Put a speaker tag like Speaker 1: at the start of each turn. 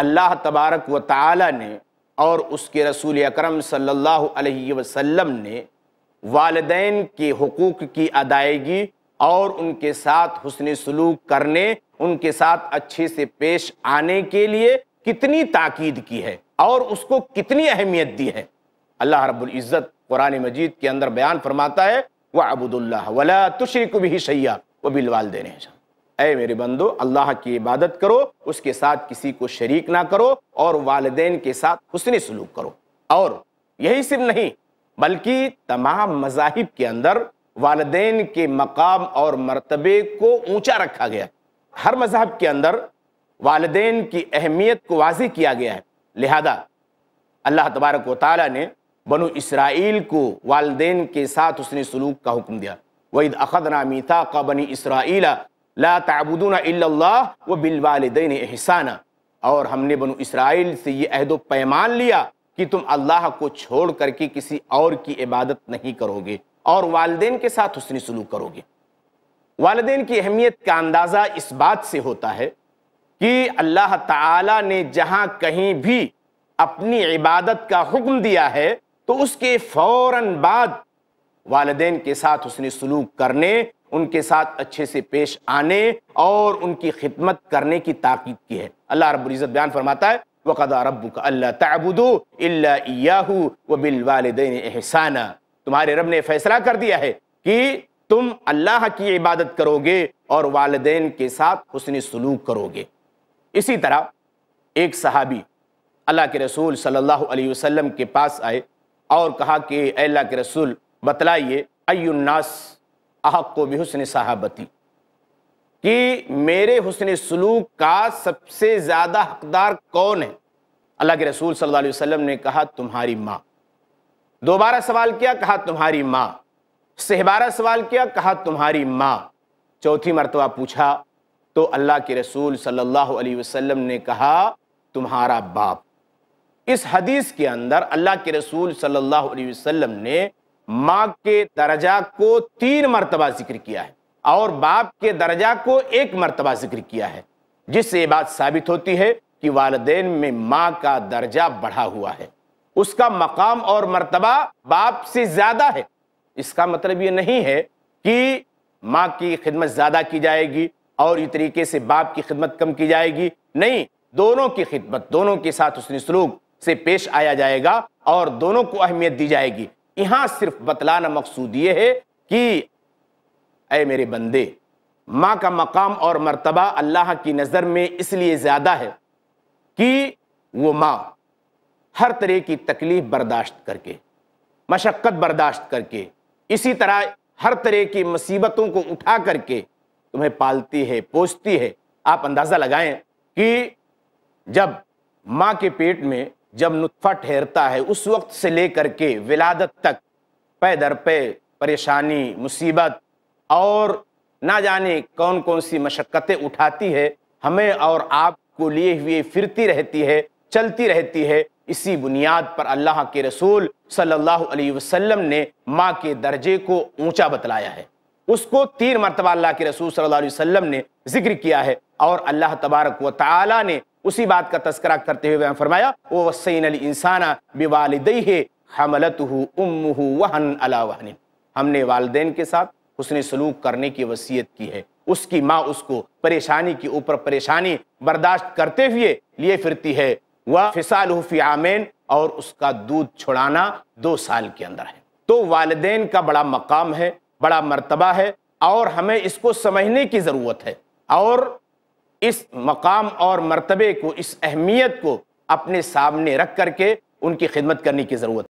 Speaker 1: اللہ تبارک و تعالی نے اور اس کے رسول اکرم صلی اللہ علیہ وسلم نے والدین کے حقوق کی ادائیگی اور ان کے ساتھ حسن سلوک کرنے ان کے ساتھ اچھے سے پیش آنے کے لیے کتنی تاکید کی ہے اور اس کو کتنی اہمیت دی ہے اللہ رب العزت قرآن مجید کے اندر بیان فرماتا ہے وہ ابود اللہ ولا بِهِ کو بھی سیاح وہ اے میرے بندو اللہ کی عبادت کرو اس کے ساتھ کسی کو شریک نہ کرو اور والدین کے ساتھ حسن سلوک کرو اور یہی صرف نہیں بلکہ تمام مذاہب کے اندر والدین کے مقام اور مرتبے کو اونچا رکھا گیا ہر مذہب کے اندر والدین کی اہمیت کو واضح کیا گیا ہے لہذا اللہ تبارک و تعالیٰ نے بنو اسرائیل کو والدین کے ساتھ حسن سلوک کا حکم دیا وَإِذْ أَخَذْنَا مِيثَاقَ بَنِي إِسْرَائِيلَ لا تعبدون الا اللہ و بالوالدین احسانہ اور ہم نے بنو اسرائیل سے یہ عہد و پیمان لیا کہ تم اللہ کو چھوڑ کر کے کسی اور کی عبادت نہیں کرو گے اور والدین کے ساتھ حسنی سلوک کرو گے والدین کی اہمیت کا اندازہ اس بات سے ہوتا ہے کہ اللہ تعالی نے جہاں کہیں بھی اپنی عبادت کا حکم دیا ہے تو اس کے فوراً بعد والدین کے ساتھ حسن سلوک کرنے ان کے ساتھ اچھے سے پیش آنے اور ان کی خدمت کرنے کی تاکید کی ہے اللہ رب العزت بیان فرماتا ہے وَقَدَا رَبُّكَ رب تَعْبُدُوا اللہ تعبود اللہ و والدین احسانہ تمہارے رب نے فیصلہ کر دیا ہے کہ تم اللہ کی عبادت کرو گے اور والدین کے ساتھ حسن سلوک کرو گے اسی طرح ایک صحابی اللہ کے رسول صلی اللہ علیہ وسلم کے پاس آئے اور کہا کہ اے اللہ کے رسول بتلائیے الناس کو بھی حسن صحابتی کہ میرے حسن سلوک کا سب سے زیادہ حقدار کون ہے اللہ کے رسول صلی اللہ علیہ وسلم نے کہا تمہاری ماں دوبارہ سوال کیا کہا تمہاری ماں سہبارہ سوال کیا کہا تمہاری ماں چوتھی مرتبہ پوچھا تو اللہ کے رسول صلی اللہ علیہ وسلم نے کہا تمہارا باپ اس حدیث کے اندر اللہ کے رسول صلی اللہ علیہ وسلم نے ماں کے درجہ کو تین مرتبہ ذکر کیا ہے اور باپ کے درجہ کو ایک مرتبہ ذکر کیا ہے جس سے یہ بات ثابت ہوتی ہے کہ والدین میں ماں کا درجہ بڑھا ہوا ہے اس کا مقام اور مرتبہ باپ سے زیادہ ہے اس کا مطلب یہ نہیں ہے کہ ماں کی خدمت زیادہ کی جائے گی اور یہ طریقے سے باپ کی خدمت کم کی جائے گی نہیں دونوں کی خدمت دونوں کے ساتھ اس سلوک سے پیش آیا جائے گا اور دونوں کو اہمیت دی جائے گی یہاں صرف بتلانا مقصود یہ ہے کہ اے میرے بندے ماں کا مقام اور مرتبہ اللہ کی نظر میں اس لیے زیادہ ہے کہ وہ ماں ہر طرح کی تکلیف برداشت کر کے مشقت برداشت کر کے اسی طرح ہر طرح کی مصیبتوں کو اٹھا کر کے تمہیں پالتی ہے پوچھتی ہے آپ اندازہ لگائیں کہ جب ماں کے پیٹ میں جب نطفہ ٹھہرتا ہے اس وقت سے لے کر کے ولادت تک پے پے پریشانی مصیبت اور نہ جانے کون کون سی مشقتیں اٹھاتی ہے ہمیں اور آپ کو لیے ہوئے پھرتی رہتی ہے چلتی رہتی ہے اسی بنیاد پر اللہ کے رسول صلی اللہ علیہ وسلم نے ماں کے درجے کو اونچا بتلایا ہے اس کو تین مرتبہ اللہ کے رسول صلی اللہ علیہ وسلم نے ذکر کیا ہے اور اللہ تبارک و تعالی نے اسی بات کا تذکرہ کرتے ہوئے ہم فرمایا وَوَسَّيْنَ الْإِنسَانَ بِوَالِدَيْهِ حَمَلَتُهُ أُمُّهُ وَحَنْ عَلَى وَحَنِ ہم نے والدین کے ساتھ حسن سلوک کرنے کی وسیعت کی ہے اس کی ماں اس کو پریشانی کی اوپر پریشانی برداشت کرتے ہوئے لیے فرتی ہے وَفِسَالُهُ فِي عَامِن اور اس کا دودھ چھڑانا دو سال کے اندر ہے تو والدین کا بڑا مقام ہے بڑا مرتبہ ہے اور ہمیں اس کو سمجھنے کی ضرورت ہے اور اس مقام اور مرتبے کو اس اہمیت کو اپنے سامنے رکھ کر کے ان کی خدمت کرنے کی ضرورت